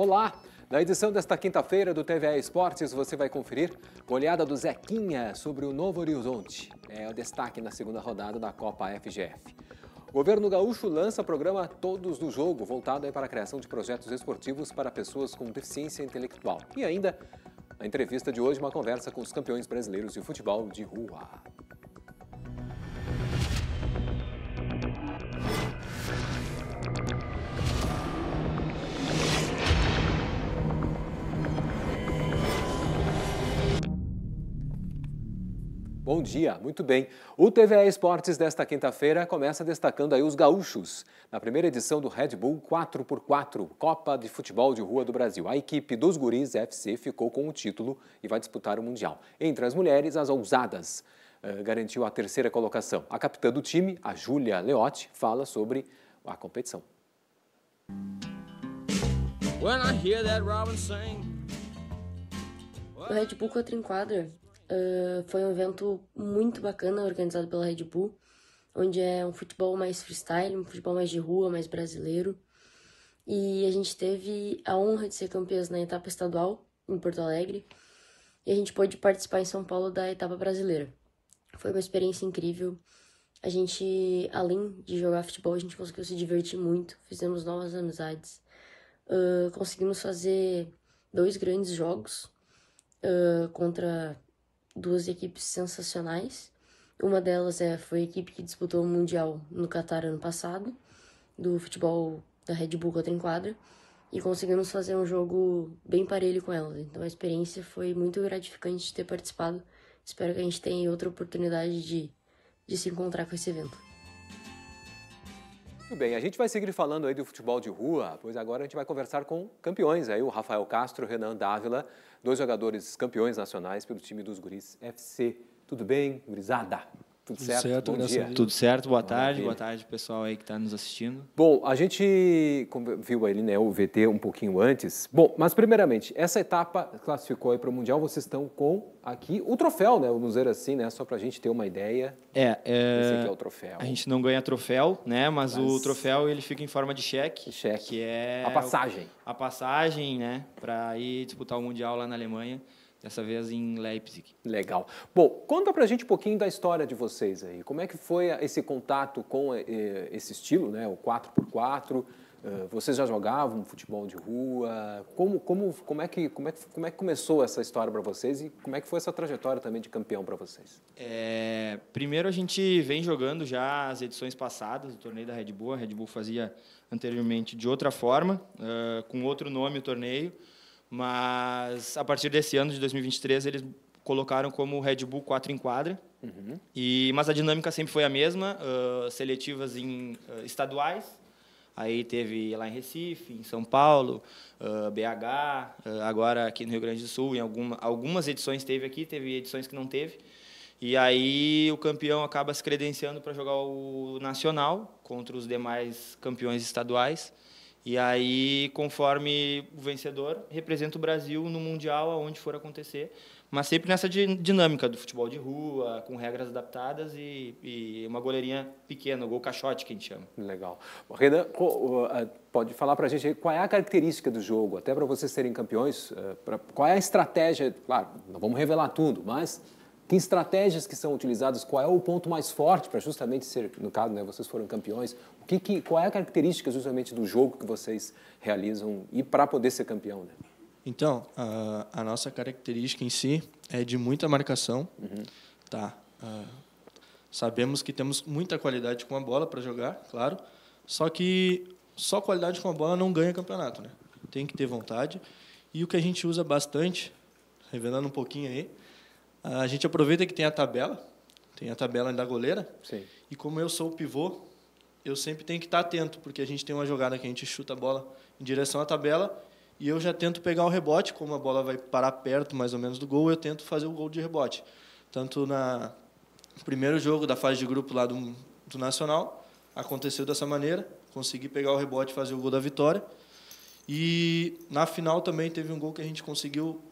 Olá! Na edição desta quinta-feira do TV Esportes, você vai conferir a olhada do Zequinha sobre o Novo Horizonte. É o destaque na segunda rodada da Copa FGF. O governo gaúcho lança programa Todos do Jogo, voltado para a criação de projetos esportivos para pessoas com deficiência intelectual. E ainda, na entrevista de hoje, uma conversa com os campeões brasileiros de futebol de rua. Bom dia, muito bem. O TVA Esportes desta quinta-feira começa destacando aí os gaúchos. Na primeira edição do Red Bull 4x4, Copa de Futebol de Rua do Brasil. A equipe dos guris FC ficou com o título e vai disputar o Mundial. Entre as mulheres, as ousadas eh, garantiu a terceira colocação. A capitã do time, a Júlia Leotti, fala sobre a competição. When I hear that Robin sing, o Red Bull em quadra ah, foi um evento muito bacana organizado pela Red Bull, onde é um futebol mais freestyle, um futebol mais de rua, mais brasileiro. E a gente teve a honra de ser campeãs na etapa estadual em Porto Alegre e a gente pôde participar em São Paulo da etapa brasileira. Foi uma experiência incrível. A gente, além de jogar futebol, a gente conseguiu se divertir muito, fizemos novas amizades, uh, conseguimos fazer dois grandes jogos uh, contra duas equipes sensacionais. Uma delas é, foi a equipe que disputou o Mundial no Qatar ano passado, do futebol da Red Bull contra quadra e conseguimos fazer um jogo bem parelho com elas. Então a experiência foi muito gratificante de ter participado. Espero que a gente tenha outra oportunidade de, de se encontrar com esse evento. Muito bem, a gente vai seguir falando aí do futebol de rua, pois agora a gente vai conversar com campeões aí, o Rafael Castro, o Renan Dávila, dois jogadores campeões nacionais pelo time dos Guris FC. Tudo bem, gurizada? Tudo certo? certo Bom dia. Tudo certo, boa tarde, boa tarde pessoal aí que está nos assistindo. Bom, a gente viu ali né, o VT um pouquinho antes. Bom, mas primeiramente, essa etapa classificou aí para o Mundial, vocês estão com aqui o troféu, né? Vamos dizer assim, né? Só para a gente ter uma ideia. É, é, Esse aqui é o troféu. A gente não ganha troféu, né? Mas, mas... o troféu ele fica em forma de cheque. Cheque. Que é... A passagem. a passagem, né? Para ir disputar o Mundial lá na Alemanha dessa vez em Leipzig. Legal. Bom, conta pra gente um pouquinho da história de vocês aí. Como é que foi esse contato com eh, esse estilo, né, o 4x4? Eh, vocês já jogavam futebol de rua? Como, como, como, é, que, como, é, que, como é que começou essa história para vocês e como é que foi essa trajetória também de campeão para vocês? É, primeiro, a gente vem jogando já as edições passadas do torneio da Red Bull. A Red Bull fazia anteriormente de outra forma, uh, com outro nome o torneio. Mas a partir desse ano de 2023 eles colocaram como Red Bull 4 em quadra. Uhum. E mas a dinâmica sempre foi a mesma, uh, seletivas em uh, estaduais. Aí teve lá em Recife, em São Paulo, uh, BH, agora aqui no Rio Grande do Sul, em alguma, algumas edições teve aqui, teve edições que não teve. E aí o campeão acaba se credenciando para jogar o nacional contra os demais campeões estaduais. E aí, conforme o vencedor, representa o Brasil no Mundial, aonde for acontecer, mas sempre nessa dinâmica do futebol de rua, com regras adaptadas e, e uma goleirinha pequena, o gol caixote que a gente chama. Legal. Renan, pode falar para a gente qual é a característica do jogo, até para vocês serem campeões, eh, qual é a estratégia, claro, não vamos revelar tudo, mas que estratégias que são utilizadas, qual é o ponto mais forte para justamente ser, no caso, né, vocês foram campeões, que, que, qual é a característica justamente do jogo que vocês realizam e para poder ser campeão? Né? Então, a, a, nossa característica em si é de muita marcação. Uhum. Tá. Uh, sabemos que temos muita qualidade com a bola para jogar, claro. Só que só qualidade com a bola não ganha campeonato, né? Tem que ter vontade. E o que a gente usa bastante, revelando um pouquinho aí, a gente aproveita que tem a tabela, tem a tabela da goleira. Sim. E como eu sou o pivô, eu sempre tenho que estar atento, porque a gente tem uma jogada que a gente chuta a bola em direção à tabela e eu já tento pegar o rebote, como a bola vai parar perto mais ou menos do gol, eu tento fazer o gol de rebote. Tanto na primeiro jogo da fase de grupo lá do, do Nacional, aconteceu dessa maneira, consegui pegar o rebote e fazer o gol da vitória. E na final também teve um gol que a gente conseguiu.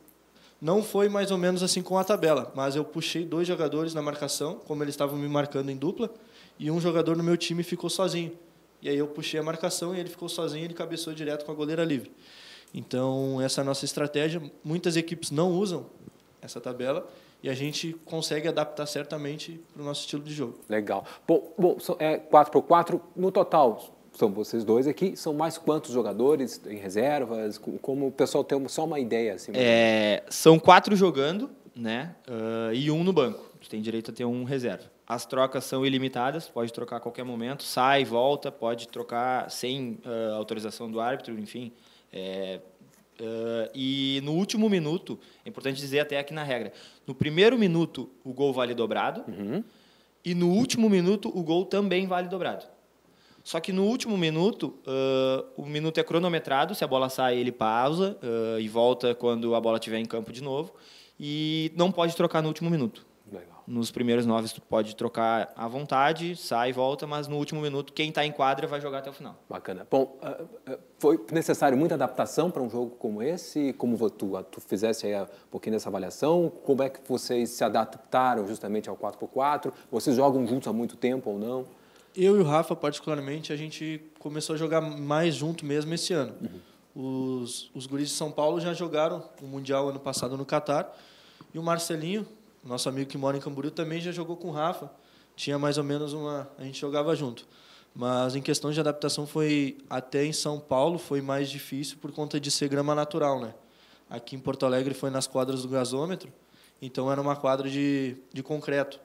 Não foi mais ou menos assim com a tabela, mas eu puxei dois jogadores na marcação, como eles estavam me marcando em dupla e um jogador no meu time ficou sozinho. E aí eu puxei a marcação e ele ficou sozinho, ele cabeçou direto com a goleira livre. Então, essa é a nossa estratégia. Muitas equipes não usam essa tabela e a gente consegue adaptar certamente para o nosso estilo de jogo. Legal. Bom, bom é 4x4 no total. São vocês dois aqui, são mais quantos jogadores em reservas? Como o pessoal tem só uma ideia? Assim, é, são quatro jogando né? Uh, e um no banco. Tu tem direito a ter um reserva. As trocas são ilimitadas, pode trocar a qualquer momento, sai, volta, pode trocar sem uh, autorização do árbitro, enfim. É, uh, e no último minuto, é importante dizer até aqui na regra, no primeiro minuto o gol vale dobrado uhum. e no último minuto o gol também vale dobrado. Só que no último minuto, uh, o minuto é cronometrado, se a bola sai ele pausa e volta quando a bola estiver em campo de novo e não pode trocar no último minuto. Legal. Nos primeiros nove tu pode trocar à vontade, sai e volta, mas no último minuto quem está em quadra vai jogar até o final. Bacana. Bom, ah, ah, foi necessário muita adaptação para um jogo como esse? Como tu, ah, tu fizesse aí um pouquinho dessa avaliação? Como é que vocês se adaptaram justamente ao 4x4? Vocês jogam juntos há muito tempo ou não? Eu e o Rafa, particularmente, a gente começou a jogar mais junto mesmo esse ano. Uhum. Os, os guris de São Paulo já jogaram o Mundial ano passado no Catar. E o Marcelinho, nosso amigo que mora em Camboriú também já jogou com o Rafa. Tinha mais ou menos uma. A gente jogava junto. Mas em questão de adaptação foi. Até em São Paulo foi mais difícil por conta de ser grama natural, né? Aqui em Porto Alegre foi nas quadras do gasômetro, então era uma quadra de, de concreto.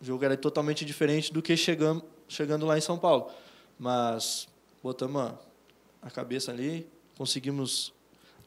O jogo era totalmente diferente do que chegando, chegando lá em São Paulo. Mas botamos a, a cabeça ali, conseguimos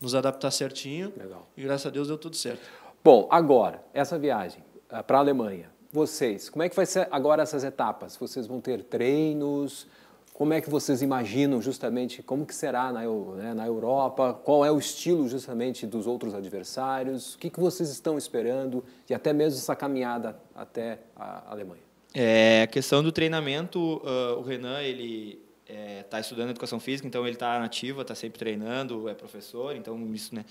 nos adaptar certinho. Legal. E graças a Deus deu tudo certo. Bom, agora, essa viagem eh, para a Alemanha, vocês, como é que vai ser agora essas etapas? Vocês vão ter treinos? Como é que vocês imaginam justamente como que será na, né, na Europa? Qual é o estilo justamente dos outros adversários? O que, que vocês estão esperando? E até mesmo essa caminhada até a Alemanha. É, a questão do treinamento, uh, o Renan, ele está eh, é, estudando educação física, então ele está nativa, está sempre treinando, é professor, então isso, né?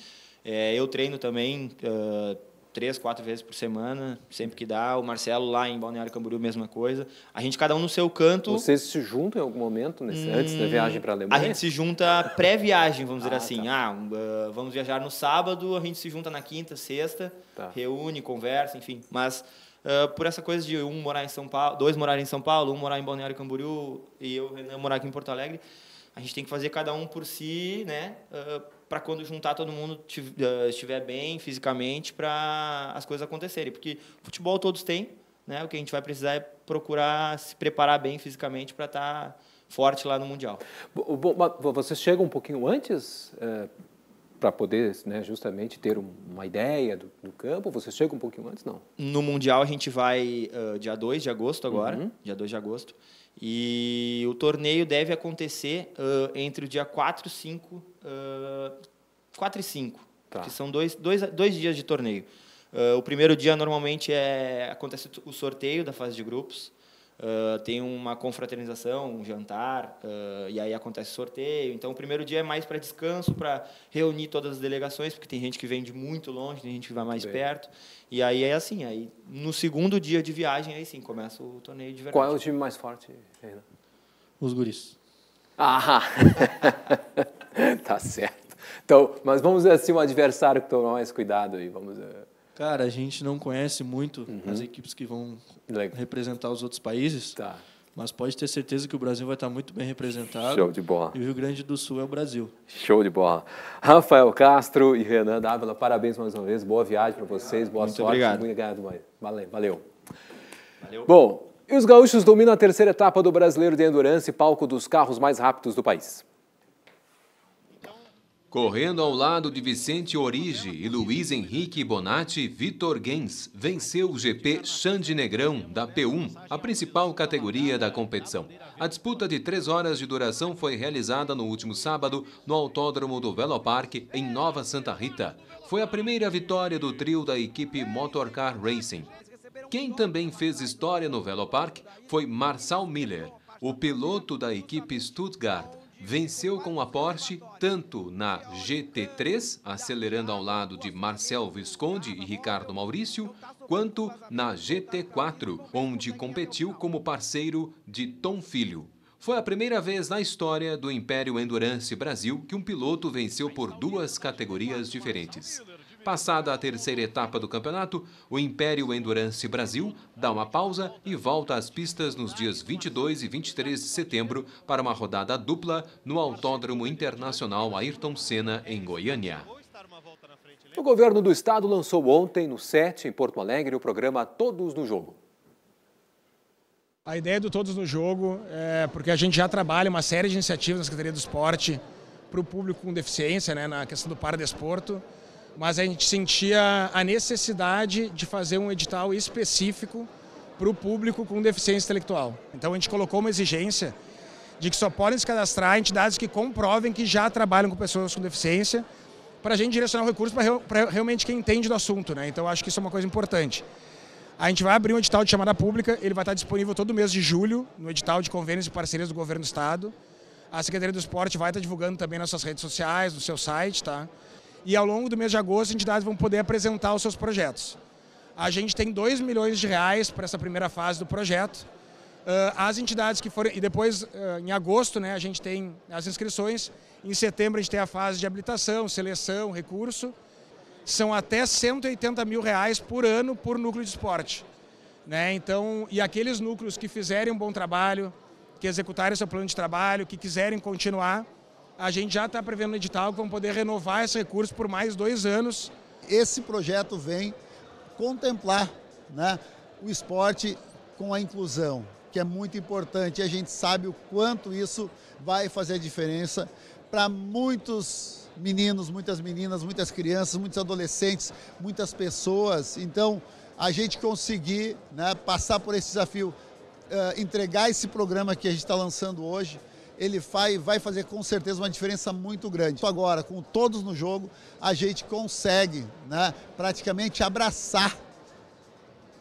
É, eu treino também uh, três, quatro vezes por semana, sempre que dá. O Marcelo lá em Balneário Camboriú, mesma coisa. A gente, cada um no seu canto. Vocês se juntam em algum momento nesse, hum, antes da viagem para a Alemanha? A gente se junta pré-viagem, vamos dizer ah, assim. Tá. Ah, uh, vamos viajar no sábado, a gente se junta na quinta, sexta, tá. reúne, conversa, enfim. Mas uh, por essa coisa de um morar em São Paulo, dois morar em São Paulo, um morar em Balneário Camboriú e eu, Renan, morar aqui em Porto Alegre, a gente tem que fazer cada um por si, né? Uh, para quando juntar todo mundo eh, estiver bem fisicamente para as coisas acontecerem. Porque futebol todos têm, né? O que a gente vai precisar é procurar se preparar bem fisicamente para estar tá forte lá no Mundial. você chega um pouquinho antes é, eh, para poder né, justamente ter uma ideia do, do, campo? Você chega um pouquinho antes, não? No Mundial a gente vai uh, dia 2 de agosto agora, uhum. dia 2 de agosto. E o torneio deve acontecer uh, entre o dia 4 e 5 4 ah, e 5, tá. que são dois, dois, dois dias de torneio. Uh, o primeiro dia normalmente é acontece o sorteio da fase de grupos. Uh, tem uma confraternização, um jantar, uh, e aí acontece sorteio. Então, o primeiro dia é mais para descanso, para reunir todas as delegações, porque tem gente que vem de muito longe, tem gente que vai mais Bem. perto. E aí é assim, aí no segundo dia de viagem, aí sim, começa o torneio de verdade. Qual é o time mais forte, Renan? Os guris. Ah! Tá certo. Então, mas vamos assim um adversário que tomar mais cuidado aí, vamos. Eh. Cara, a gente não conhece muito uhum. as equipes que vão Legal. representar os outros países. Tá. Mas pode ter certeza que o Brasil vai estar muito bem representado. Show de bola. E o Rio Grande do Sul é o Brasil. Show de bola. Rafael Castro e Renan Dávila, parabéns mais uma vez. Boa viagem para vocês, boa muito sorte. Obrigado. Muito obrigado. Valeu. Valeu. Valeu. Bom, e os gaúchos dominam a terceira etapa do Brasileiro de Endurance, palco dos carros mais rápidos do país. Correndo ao lado de Vicente Origi e Luiz Henrique Bonatti, Vitor Gens venceu o GP Xande Negrão, da P1, a principal categoria da competição. A disputa de três horas de duração foi realizada no último sábado no Autódromo do Velopark em Nova Santa Rita. Foi a primeira vitória do trio da equipe Motorcar Racing. Quem também fez história no Velopark foi Marçal Miller, o piloto da equipe Stuttgart venceu com a Porsche tanto na GT3, acelerando ao lado de Marcel Visconde e Ricardo Maurício, quanto na GT4, onde competiu como parceiro de Tom Filho. Foi a primeira vez na história do Império Endurance Brasil que um piloto venceu por duas categorias diferentes. Passada a terceira etapa do campeonato, o Império Endurance Brasil dá uma pausa e volta às pistas nos dias 22 e 23 de setembro para uma rodada dupla no Autódromo Internacional Ayrton Senna, em Goiânia. O governo do estado lançou ontem, no SET, em Porto Alegre, o programa Todos no Jogo. A ideia do Todos no Jogo é porque a gente já trabalha uma série de iniciativas na Secretaria do Esporte para o público com deficiência, né, na questão do paradesporto. desporto mas a gente sentia a necessidade de fazer um edital específico para o público com deficiência intelectual. Então a gente colocou uma exigência de que só podem se cadastrar entidades que comprovem que já trabalham com pessoas com deficiência, para a gente direcionar o recurso para realmente quem entende do assunto. Né? Então acho que isso é uma coisa importante. A gente vai abrir um edital de chamada pública, ele vai estar disponível todo mês de julho, no edital de convênios e parcerias do Governo do Estado. A Secretaria do Esporte vai estar divulgando também nas suas redes sociais, no seu site, tá? e ao longo do mês de agosto as entidades vão poder apresentar os seus projetos. A gente tem 2 milhões de reais para essa primeira fase do projeto. Ah, as entidades que forem... E depois, ah, em agosto, né, a gente tem as inscrições. Em setembro a gente tem a fase de habilitação, seleção, recurso. São até 180 mil reais por ano por núcleo de esporte. Né? Então, e aqueles núcleos que fizerem um bom trabalho, que executarem seu plano de trabalho, que quiserem continuar, a gente já está prevendo no edital que vão poder renovar esse recurso por mais dois anos. Esse projeto vem contemplar né, o esporte com a inclusão, que é muito importante. E a gente sabe o quanto isso vai fazer diferença para muitos meninos, muitas meninas, muitas crianças, muitos adolescentes, muitas pessoas. Então, a gente conseguir né, passar por esse desafio, uh, entregar esse programa que a gente está lançando hoje, ele vai, vai fazer com certeza uma diferença muito grande. Agora, com todos no jogo, a gente consegue né, praticamente abraçar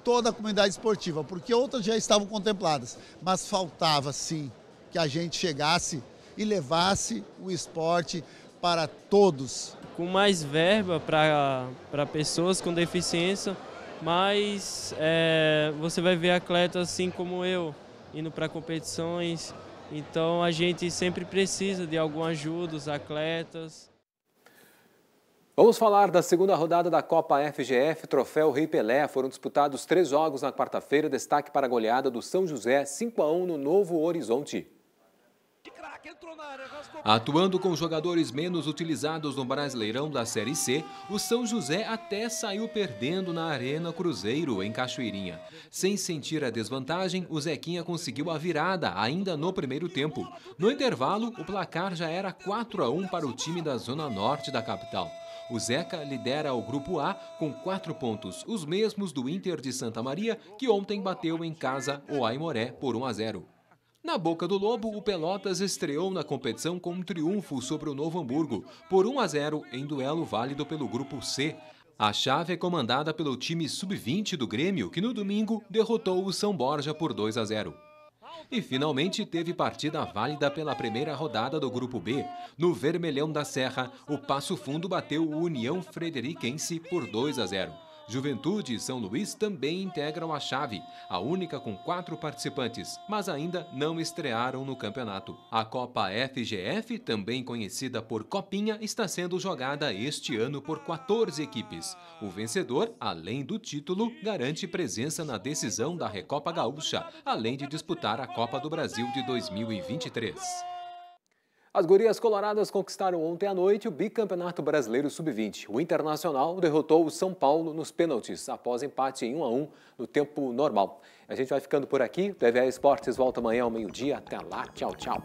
toda a comunidade esportiva, porque outras já estavam contempladas, mas faltava sim que a gente chegasse e levasse o esporte para todos. Com mais verba para pessoas com deficiência, mas é, você vai ver atletas assim como eu, indo para competições, então a gente sempre precisa de alguma ajuda, os atletas. Vamos falar da segunda rodada da Copa FGF, Troféu Rei Pelé. Foram disputados três jogos na quarta-feira, destaque para a goleada do São José, 5 a 1 no Novo Horizonte. Atuando com jogadores menos utilizados no Brasileirão da Série C, o São José até saiu perdendo na Arena Cruzeiro, em Cachoeirinha. Sem sentir a desvantagem, o Zequinha conseguiu a virada ainda no primeiro tempo. No intervalo, o placar já era 4 a 1 para o time da Zona Norte da capital. O Zeca lidera o Grupo A com quatro pontos, os mesmos do Inter de Santa Maria, que ontem bateu em casa o Aimoré por 1 a 0. Na boca do Lobo, o Pelotas estreou na competição com um triunfo sobre o Novo Hamburgo, por 1 a 0 em duelo válido pelo Grupo C. A chave é comandada pelo time sub-20 do Grêmio, que no domingo derrotou o São Borja por 2 a 0. E finalmente teve partida válida pela primeira rodada do Grupo B. No Vermelhão da Serra, o Passo Fundo bateu o União Frederiquense por 2 a 0. Juventude e São Luís também integram a chave, a única com quatro participantes, mas ainda não estrearam no campeonato. A Copa FGF, também conhecida por Copinha, está sendo jogada este ano por 14 equipes. O vencedor, além do título, garante presença na decisão da Recopa Gaúcha, além de disputar a Copa do Brasil de 2023. As gurias coloradas conquistaram ontem à noite o bicampeonato brasileiro sub-20. O Internacional derrotou o São Paulo nos pênaltis, após empate em 1 a 1 no tempo normal. A gente vai ficando por aqui. O TVA Esportes volta amanhã ao meio-dia. Até lá. Tchau, tchau.